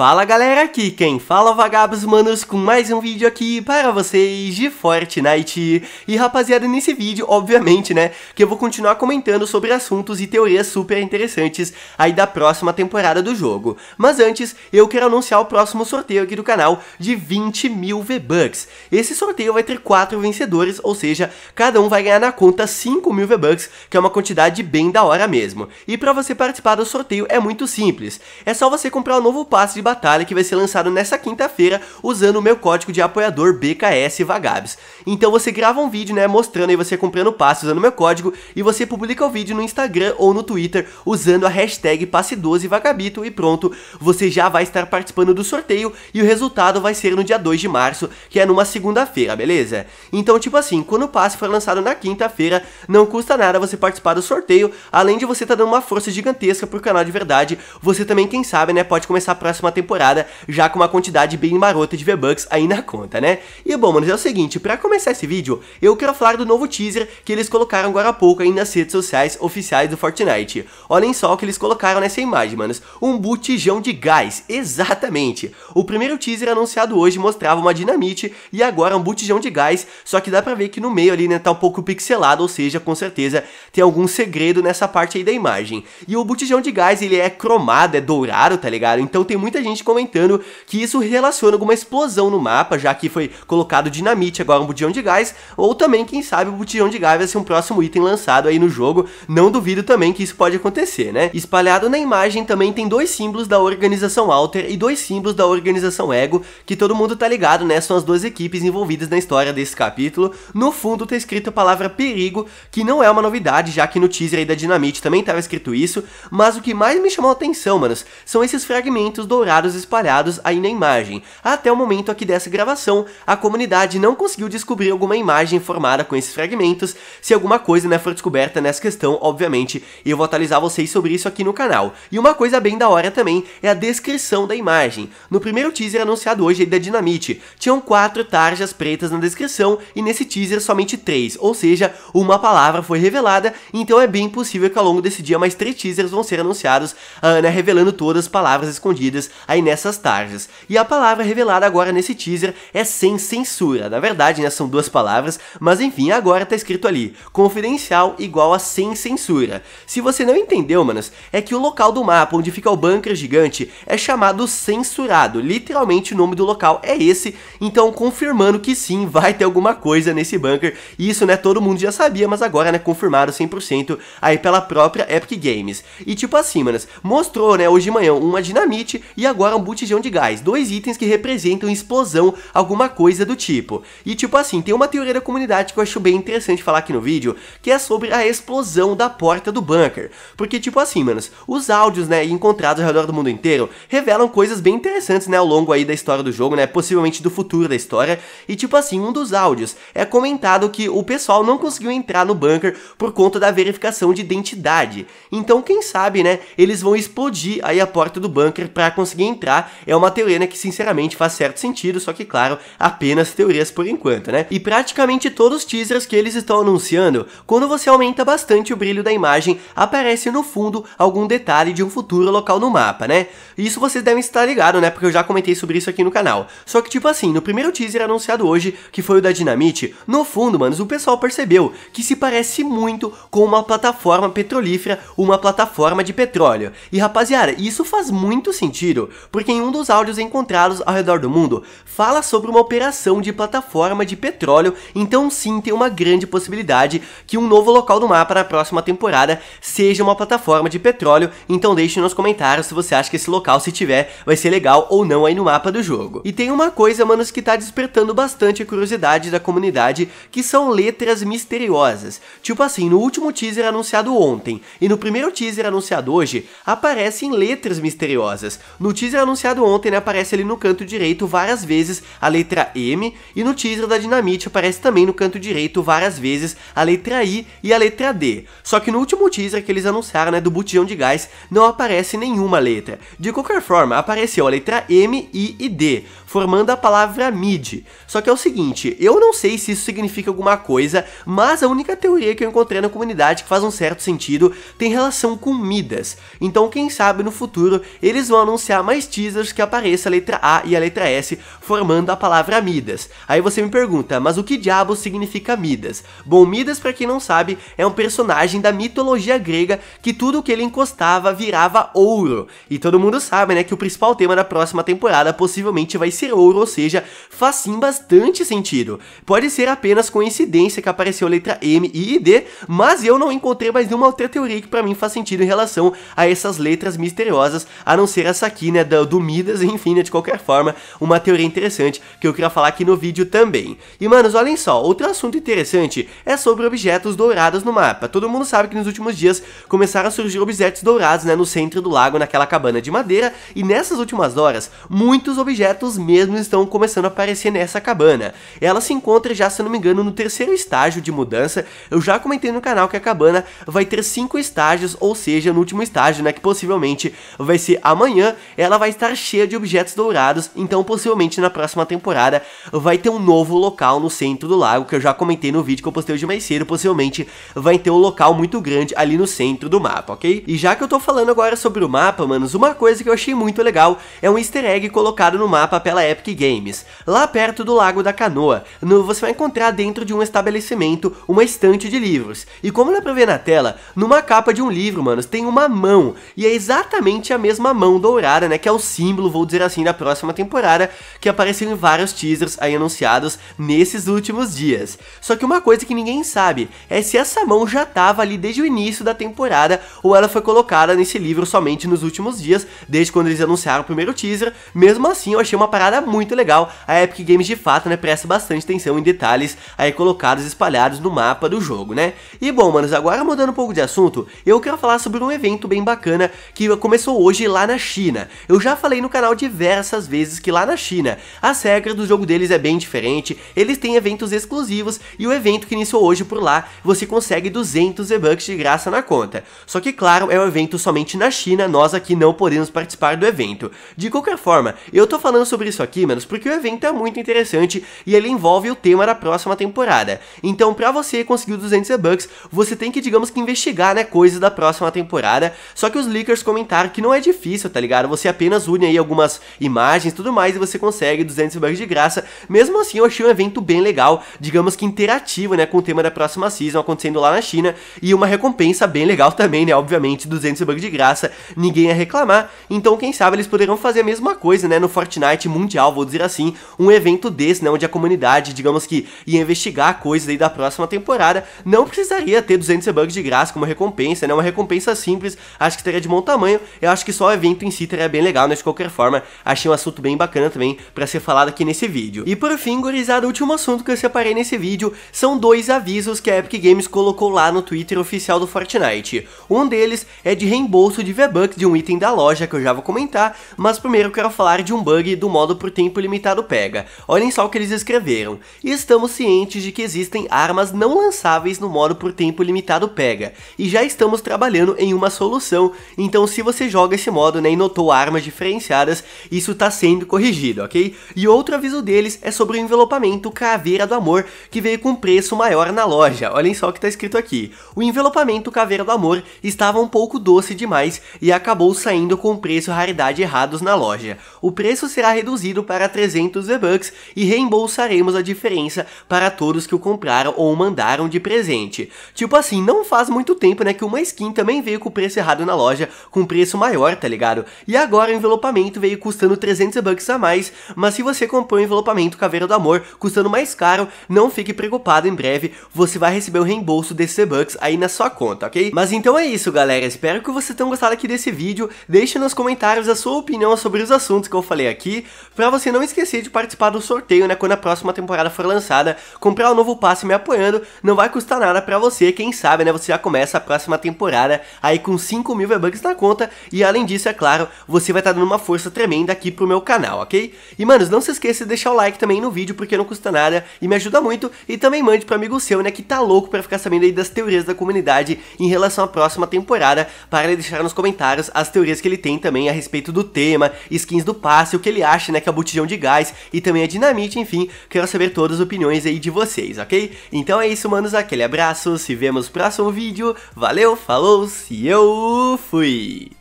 Fala galera, aqui quem fala é vagabos manos com mais um vídeo aqui para vocês de Fortnite. E rapaziada, nesse vídeo, obviamente, né, que eu vou continuar comentando sobre assuntos e teorias super interessantes aí da próxima temporada do jogo. Mas antes, eu quero anunciar o próximo sorteio aqui do canal de 20 mil V-Bucks. Esse sorteio vai ter 4 vencedores, ou seja, cada um vai ganhar na conta 5 mil V-Bucks, que é uma quantidade bem da hora mesmo. E para você participar do sorteio é muito simples, é só você comprar o um novo passe de Batalha que vai ser lançado nessa quinta-feira usando o meu código de apoiador BKS Vagabes. Então você grava um vídeo, né, mostrando aí você comprando passe usando meu código e você publica o vídeo no Instagram ou no Twitter usando a hashtag passe12vagabito e pronto, você já vai estar participando do sorteio e o resultado vai ser no dia 2 de março, que é numa segunda-feira, beleza? Então, tipo assim, quando o passe for lançado na quinta-feira, não custa nada você participar do sorteio, além de você estar tá dando uma força gigantesca pro canal de verdade, você também, quem sabe, né, pode começar a próxima temporada temporada, já com uma quantidade bem marota de V-Bucks aí na conta, né? E bom, mano, é o seguinte, para começar esse vídeo, eu quero falar do novo teaser que eles colocaram agora há pouco aí nas redes sociais oficiais do Fortnite. Olhem só o que eles colocaram nessa imagem, manos. Um botijão de gás, exatamente. O primeiro teaser anunciado hoje mostrava uma dinamite e agora um botijão de gás, só que dá pra ver que no meio ali, né, tá um pouco pixelado, ou seja, com certeza tem algum segredo nessa parte aí da imagem. E o botijão de gás, ele é cromado, é dourado, tá ligado? Então tem muita muita gente comentando que isso relaciona alguma explosão no mapa, já que foi colocado dinamite é agora um botijão de gás, ou também, quem sabe, o botijão de gás vai ser um próximo item lançado aí no jogo, não duvido também que isso pode acontecer, né? Espalhado na imagem também tem dois símbolos da organização Alter e dois símbolos da organização Ego, que todo mundo tá ligado, né? São as duas equipes envolvidas na história desse capítulo. No fundo tá escrito a palavra perigo, que não é uma novidade, já que no teaser aí da Dinamite também tava escrito isso, mas o que mais me chamou a atenção, manos, são esses fragmentos dourados espalhados aí na imagem. Até o momento aqui dessa gravação, a comunidade não conseguiu descobrir alguma imagem formada com esses fragmentos. Se alguma coisa né, for descoberta nessa questão, obviamente, eu vou atualizar vocês sobre isso aqui no canal. E uma coisa bem da hora também é a descrição da imagem. No primeiro teaser anunciado hoje da é Dinamite, tinham quatro tarjas pretas na descrição e nesse teaser somente três, ou seja, uma palavra foi revelada, então é bem possível que ao longo desse dia mais três teasers vão ser anunciados, uh, né, revelando todas as palavras escondidas aí nessas tardes. E a palavra revelada agora nesse teaser é sem censura. Na verdade, né, são duas palavras, mas enfim, agora tá escrito ali: confidencial igual a sem censura. Se você não entendeu, manos, é que o local do mapa onde fica o bunker gigante é chamado censurado. Literalmente o nome do local é esse, então confirmando que sim, vai ter alguma coisa nesse bunker. E isso, né, todo mundo já sabia, mas agora, né, confirmado 100% aí pela própria Epic Games. E tipo assim, manos, mostrou, né, hoje de manhã uma dinamite e agora um botijão de gás, dois itens que representam explosão, alguma coisa do tipo. E tipo assim, tem uma teoria da comunidade que eu acho bem interessante falar aqui no vídeo, que é sobre a explosão da porta do bunker. Porque tipo assim, manos, os áudios, né, encontrados ao redor do mundo inteiro, revelam coisas bem interessantes, né, ao longo aí da história do jogo, né, possivelmente do futuro da história. E tipo assim, um dos áudios é comentado que o pessoal não conseguiu entrar no bunker por conta da verificação de identidade. Então, quem sabe, né, eles vão explodir aí a porta do bunker para conseguir conseguir entrar, é uma teoria né, que sinceramente faz certo sentido, só que claro, apenas teorias por enquanto, né? E praticamente todos os teasers que eles estão anunciando, quando você aumenta bastante o brilho da imagem, aparece no fundo algum detalhe de um futuro local no mapa, né? Isso vocês devem estar ligados, né? Porque eu já comentei sobre isso aqui no canal. Só que tipo assim, no primeiro teaser anunciado hoje, que foi o da Dinamite, no fundo, manos, o pessoal percebeu que se parece muito com uma plataforma petrolífera, uma plataforma de petróleo. E rapaziada, isso faz muito sentido, porque em um dos áudios encontrados ao redor do mundo, fala sobre uma operação de plataforma de petróleo, então sim tem uma grande possibilidade que um novo local do mapa na próxima temporada seja uma plataforma de petróleo, então deixe nos comentários se você acha que esse local, se tiver, vai ser legal ou não aí no mapa do jogo. E tem uma coisa, manos, que tá despertando bastante a curiosidade da comunidade, que são letras misteriosas. Tipo assim, no último teaser anunciado ontem e no primeiro teaser anunciado hoje, aparecem letras misteriosas. No teaser é anunciado ontem, né, aparece ali no canto direito várias vezes a letra M, e no teaser da Dinamite aparece também no canto direito várias vezes a letra I e a letra D. Só que no último teaser que eles anunciaram, né, do botijão de gás, não aparece nenhuma letra. De qualquer forma, apareceu a letra M, I e D, formando a palavra mid. Só que é o seguinte, eu não sei se isso significa alguma coisa, mas a única teoria que eu encontrei na comunidade que faz um certo sentido tem relação com Midas. Então, quem sabe no futuro eles vão anunciar mais teasers que apareça a letra A e a letra S formando a palavra Midas. Aí você me pergunta, mas o que diabo significa Midas? Bom, Midas, para quem não sabe, é um personagem da mitologia grega que tudo que ele encostava virava ouro. E todo mundo sabe, né, que o principal tema da próxima temporada possivelmente vai ser ouro, ou seja, faz sim bastante sentido. Pode ser apenas coincidência que apareceu a letra M e D, mas eu não encontrei mais nenhuma outra teoria que para mim faz sentido em relação a essas letras misteriosas, a não ser essa aqui né, do, do Midas, enfim, né, de qualquer forma, uma teoria interessante que eu queria falar aqui no vídeo também. E, manos, olhem só, outro assunto interessante é sobre objetos dourados no mapa. Todo mundo sabe que nos últimos dias começaram a surgir objetos dourados, né, no centro do lago, naquela cabana de madeira, e nessas últimas horas, muitos objetos mesmo estão começando a aparecer nessa cabana. Ela se encontra já, se não me engano, no terceiro estágio de mudança. Eu já comentei no canal que a cabana vai ter cinco estágios, ou seja, no último estágio, né, que possivelmente vai ser amanhã, ela vai estar cheia de objetos dourados, então possivelmente na próxima temporada vai ter um novo local no centro do lago, que eu já comentei no vídeo que eu postei hoje mais cedo, possivelmente vai ter um local muito grande ali no centro do mapa, ok? E já que eu tô falando agora sobre o mapa, manos, uma coisa que eu achei muito legal é um easter egg colocado no mapa pela Epic Games, lá perto do Lago da Canoa, no, você vai encontrar dentro de um estabelecimento uma estante de livros, e como dá pra ver na tela, numa capa de um livro, manos, tem uma mão, e é exatamente a mesma mão dourada né, que é o símbolo, vou dizer assim, da próxima temporada, que apareceu em vários teasers aí anunciados nesses últimos dias. Só que uma coisa que ninguém sabe é se essa mão já estava ali desde o início da temporada ou ela foi colocada nesse livro somente nos últimos dias, desde quando eles anunciaram o primeiro teaser. Mesmo assim, eu achei uma parada muito legal. A Epic Games de fato, né, presta bastante atenção em detalhes aí colocados espalhados no mapa do jogo, né? E bom, manos, agora mudando um pouco de assunto, eu quero falar sobre um evento bem bacana que começou hoje lá na China. Eu já falei no canal diversas vezes que lá na China, a regra do jogo deles é bem diferente, eles têm eventos exclusivos e o evento que iniciou hoje por lá, você consegue 200 V-Bucks de graça na conta. Só que claro, é um evento somente na China, nós aqui não podemos participar do evento. De qualquer forma, eu tô falando sobre isso aqui, menos porque o evento é muito interessante e ele envolve o tema da próxima temporada. Então, pra você conseguir 200 V-Bucks, você tem que, digamos que investigar, né, coisas da próxima temporada, só que os leakers comentaram que não é difícil, tá ligado? Você apenas une aí algumas imagens e tudo mais, e você consegue 200 bugs de graça. Mesmo assim, eu achei um evento bem legal, digamos que interativo, né, com o tema da próxima season acontecendo lá na China, e uma recompensa bem legal também, né, obviamente, 200 bugs de graça, ninguém ia reclamar, então quem sabe eles poderão fazer a mesma coisa, né, no Fortnite Mundial, vou dizer assim, um evento desse, né, onde a comunidade, digamos que, ia investigar coisas aí da próxima temporada, não precisaria ter 200 bugs de graça como recompensa, né, uma recompensa simples, acho que teria de bom tamanho, eu acho que só o evento em si teria bem bem legal, mas de qualquer forma, achei um assunto bem bacana também para ser falado aqui nesse vídeo. E por fim, gurizada, o último assunto que eu separei nesse vídeo são dois avisos que a Epic Games colocou lá no Twitter oficial do Fortnite. Um deles é de reembolso de V-Bucks de um item da loja que eu já vou comentar, mas primeiro eu quero falar de um bug do modo por tempo limitado pega. Olhem só o que eles escreveram. Estamos cientes de que existem armas não lançáveis no modo por tempo limitado pega, e já estamos trabalhando em uma solução, então se você joga esse modo né, e notou a armas diferenciadas, isso está sendo corrigido, ok? E outro aviso deles é sobre o envelopamento Caveira do Amor, que veio com preço maior na loja. Olhem só o que está escrito aqui. O envelopamento Caveira do Amor estava um pouco doce demais e acabou saindo com preço raridade errados na loja. O preço será reduzido para 300 V-Bucks e reembolsaremos a diferença para todos que o compraram ou mandaram de presente. Tipo assim, não faz muito tempo né, que uma skin também veio com preço errado na loja, com preço maior, tá ligado? E agora Agora o envelopamento veio custando 300 bucks a mais, mas se você comprou o envelopamento Caveira do Amor custando mais caro, não fique preocupado, em breve você vai receber o reembolso desses bucks aí na sua conta, ok? Mas então é isso, galera, espero que vocês tenham gostado aqui desse vídeo, deixe nos comentários a sua opinião sobre os assuntos que eu falei aqui, pra você não esquecer de participar do sorteio, né, quando a próxima temporada for lançada, comprar o um novo passe me apoiando, não vai custar nada pra você, quem sabe, né, você já começa a próxima temporada aí com 5 mil V-Bucks na conta, e além disso, é claro, você você vai estar tá dando uma força tremenda aqui pro meu canal, ok? E manos, não se esqueça de deixar o like também no vídeo, porque não custa nada e me ajuda muito. E também mande pro amigo seu, né, que tá louco pra ficar sabendo aí das teorias da comunidade em relação à próxima temporada, para ele deixar nos comentários as teorias que ele tem também a respeito do tema, skins do passe, o que ele acha, né, que é o botijão de gás e também a dinamite, enfim, quero saber todas as opiniões aí de vocês, ok? Então é isso, manos, aquele abraço, se vemos no próximo vídeo, valeu, falou, se eu fui!